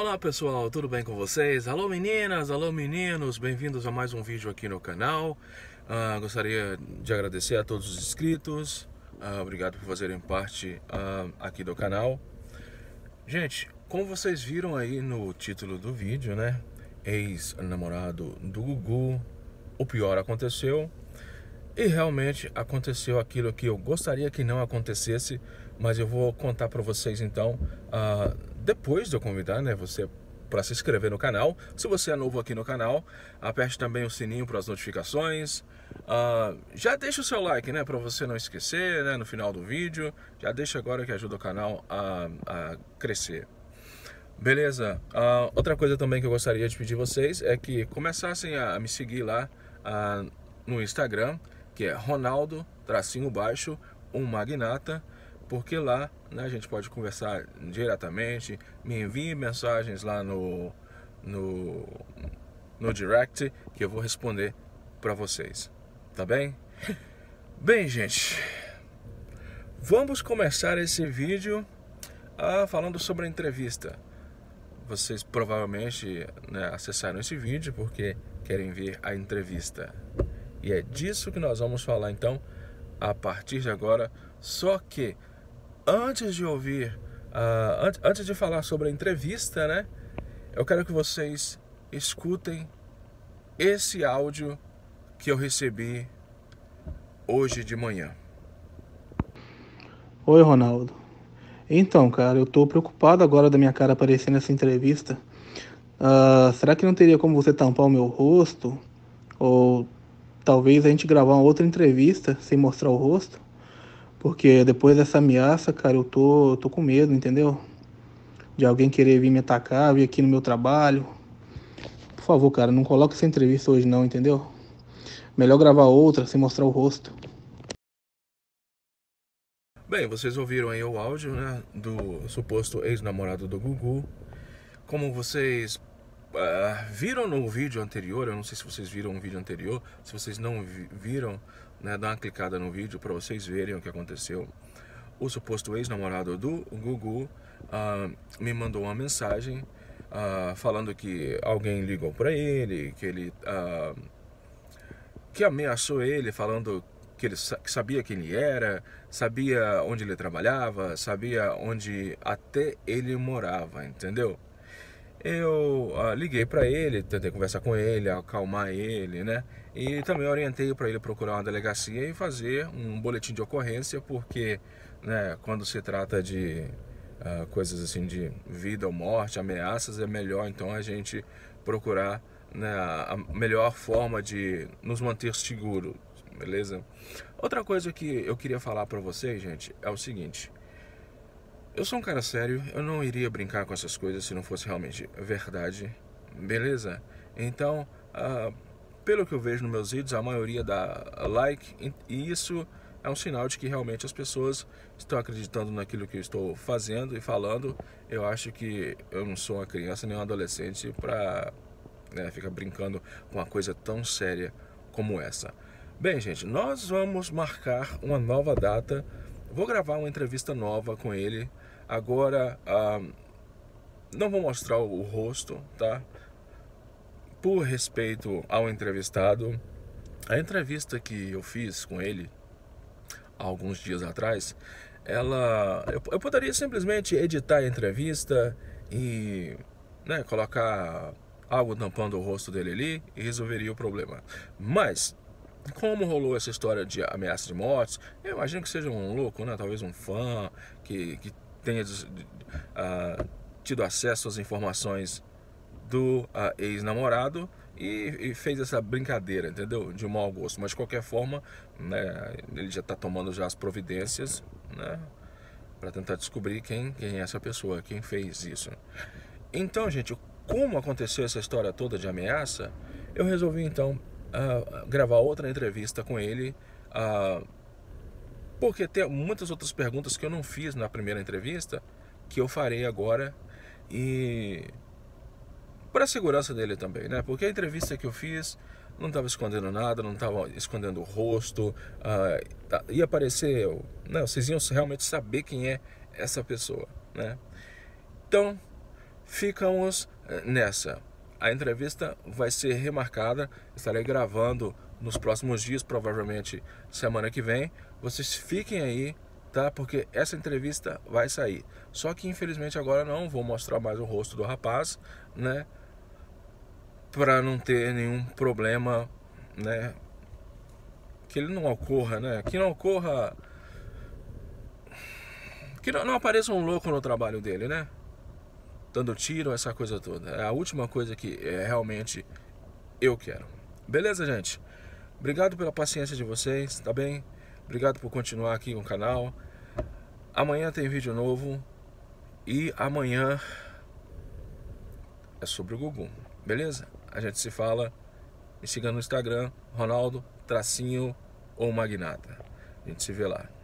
Olá pessoal, tudo bem com vocês? Alô meninas, alô meninos, bem-vindos a mais um vídeo aqui no canal. Uh, gostaria de agradecer a todos os inscritos, uh, obrigado por fazerem parte uh, aqui do canal. Gente, como vocês viram aí no título do vídeo, né? Ex-namorado do Gugu, o pior aconteceu. E realmente aconteceu aquilo que eu gostaria que não acontecesse, mas eu vou contar para vocês então depois de eu convidar, né, você para se inscrever no canal. Se você é novo aqui no canal, aperte também o sininho para as notificações. Uh, já deixa o seu like, né, para você não esquecer, né, no final do vídeo. Já deixa agora que ajuda o canal a, a crescer. Beleza? Uh, outra coisa também que eu gostaria de pedir vocês é que começassem a me seguir lá uh, no Instagram, que é Ronaldo, tracinho baixo, um magnata porque lá né, a gente pode conversar diretamente, me envie mensagens lá no, no, no direct que eu vou responder para vocês, tá bem? Bem, gente, vamos começar esse vídeo ah, falando sobre a entrevista. Vocês provavelmente né, acessaram esse vídeo porque querem ver a entrevista. E é disso que nós vamos falar então a partir de agora. Só que antes de ouvir, uh, antes de falar sobre a entrevista, né? Eu quero que vocês escutem esse áudio que eu recebi hoje de manhã. Oi, Ronaldo. Então, cara, eu tô preocupado agora da minha cara aparecer nessa entrevista. Uh, será que não teria como você tampar o meu rosto? Ou talvez a gente gravar uma outra entrevista sem mostrar o rosto? Porque depois dessa ameaça, cara, eu tô, tô com medo, entendeu? De alguém querer vir me atacar, vir aqui no meu trabalho. Por favor, cara, não coloque essa entrevista hoje não, entendeu? Melhor gravar outra sem mostrar o rosto. Bem, vocês ouviram aí o áudio, né, do suposto ex-namorado do Gugu. Como vocês Uh, viram no vídeo anterior, eu não sei se vocês viram um vídeo anterior, se vocês não vi viram, né, dá uma clicada no vídeo para vocês verem o que aconteceu. O suposto ex-namorado do Gugu uh, me mandou uma mensagem uh, falando que alguém ligou para ele, que ele que ameaçou ele, falando que ele sa que sabia quem ele era, sabia onde ele trabalhava, sabia onde até ele morava, entendeu? eu ah, liguei para ele, tentei conversar com ele, acalmar ele, né? E também orientei para ele procurar uma delegacia e fazer um boletim de ocorrência, porque né, quando se trata de ah, coisas assim de vida ou morte, ameaças, é melhor então a gente procurar né, a melhor forma de nos manter seguros, beleza? Outra coisa que eu queria falar para vocês, gente, é o seguinte. Eu sou um cara sério, eu não iria brincar com essas coisas se não fosse realmente verdade, beleza? Então, uh, pelo que eu vejo nos meus vídeos, a maioria dá like e isso é um sinal de que realmente as pessoas estão acreditando naquilo que eu estou fazendo e falando. Eu acho que eu não sou uma criança nem um adolescente para né, ficar brincando com uma coisa tão séria como essa. Bem, gente, nós vamos marcar uma nova data Vou gravar uma entrevista nova com ele. Agora, um, não vou mostrar o rosto, tá? Por respeito ao entrevistado, a entrevista que eu fiz com ele há alguns dias atrás, ela, eu, eu poderia simplesmente editar a entrevista e né, colocar algo tampando o rosto dele ali e resolveria o problema. Mas como rolou essa história de ameaça de mortes, eu imagino que seja um louco, né? talvez um fã que, que tenha uh, tido acesso às informações do uh, ex-namorado e, e, fez essa brincadeira, entendeu? De mau gosto. Mas de qualquer forma, né, ele já está tomando já as providências né, para tentar descobrir quem, quem é essa pessoa, quem fez isso. Então, gente, como aconteceu essa história toda de ameaça, eu resolvi então gravar outra entrevista com ele, porque tem muitas outras perguntas que eu não fiz na primeira entrevista que eu farei agora e para a segurança dele também, né? Porque a entrevista que eu fiz não estava escondendo nada, não estava escondendo o rosto, uh, ia aparecer, né? vocês iam realmente saber quem é essa pessoa, né? Então, ficamos eh, nessa a entrevista vai ser remarcada, estarei gravando nos próximos dias, provavelmente semana que vem. Vocês fiquem aí, tá? Porque essa entrevista vai sair. Só que infelizmente agora não vou mostrar mais o rosto do rapaz, né? Para não ter nenhum problema, né? Que ele não ocorra, né? Que não ocorra que não, não apareça um louco no trabalho dele, né? dando tiro, essa coisa toda. É a última coisa que é, realmente eu quero. Beleza, gente? Obrigado pela paciência de vocês, tá bem? Obrigado por continuar aqui no canal. Amanhã tem vídeo novo e amanhã é sobre o Gugu, beleza? A gente se fala. Me siga no Instagram, Ronaldo, tracinho ou Magnata. A gente se vê lá.